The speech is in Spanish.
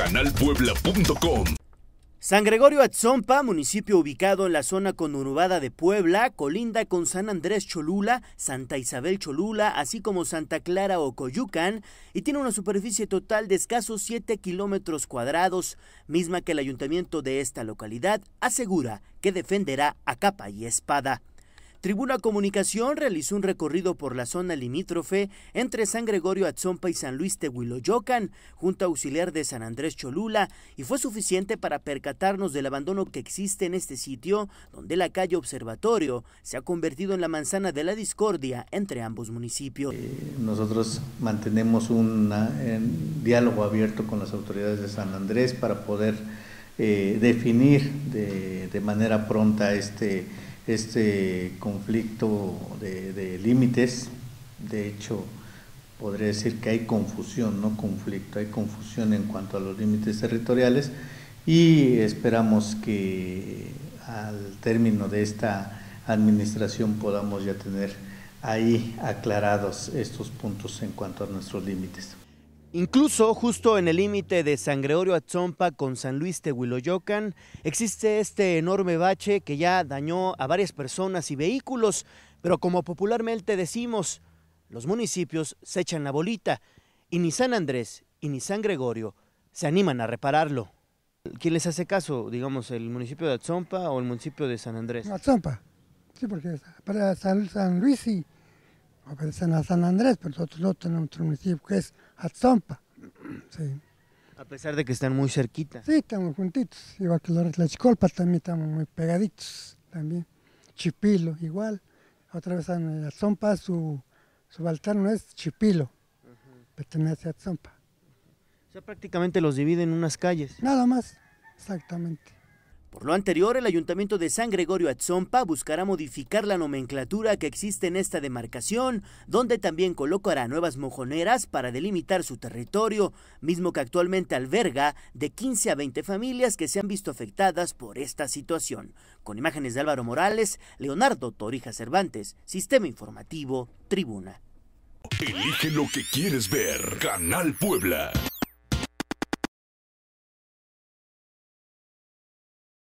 canalpuebla.com. San Gregorio Atzompa, municipio ubicado en la zona conurbada de Puebla, colinda con San Andrés Cholula, Santa Isabel Cholula, así como Santa Clara o Coyucan, y tiene una superficie total de escasos 7 kilómetros cuadrados, misma que el ayuntamiento de esta localidad asegura que defenderá a capa y espada. Tribuna Comunicación realizó un recorrido por la zona limítrofe entre San Gregorio Atzompa y San Luis Tehuiloyocan, junta auxiliar de San Andrés Cholula, y fue suficiente para percatarnos del abandono que existe en este sitio, donde la calle Observatorio se ha convertido en la manzana de la discordia entre ambos municipios. Eh, nosotros mantenemos un diálogo abierto con las autoridades de San Andrés para poder eh, definir de manera pronta este este conflicto de, límites. De hecho, podría decir que hay confusión, no conflicto, hay confusión en cuanto a los límites territoriales y esperamos que al término de esta administración podamos ya tener ahí aclarados estos puntos en cuanto a nuestros límites. Incluso justo en el límite de San Gregorio Atzompa con San Luis Tehuiloyocan existe este enorme bache que ya dañó a varias personas y vehículos, pero como popularmente decimos, los municipios se echan la bolita y ni San Andrés y ni San Gregorio se animan a repararlo. ¿Quién les hace caso, digamos, el municipio de Atzompa o el municipio de San Andrés? Atzompa, sí, porque para San, San Luis y... Aparecen a San Andrés, pero nosotros no tenemos nuestro municipio que es Atzompa. A pesar de que están muy cerquita. Sí, estamos juntitos, igual que los de Chicolpa también estamos muy pegaditos también. Chipilo, igual. Otra vez en Atzompa, su, su no es Chipilo, pertenece a Atzompa. O sea, prácticamente los divide en unas calles. Nada más, exactamente. Por lo anterior, el Ayuntamiento de San Gregorio Atzompa buscará modificar la nomenclatura que existe en esta demarcación, donde también colocará nuevas mojoneras para delimitar su territorio, mismo que actualmente alberga de 15 a 20 familias que se han visto afectadas por esta situación. Con imágenes de Álvaro Morales, Leonardo Torija Cervantes, Sistema Informativo, Tribuna. Elige lo que quieres ver, Canal Puebla.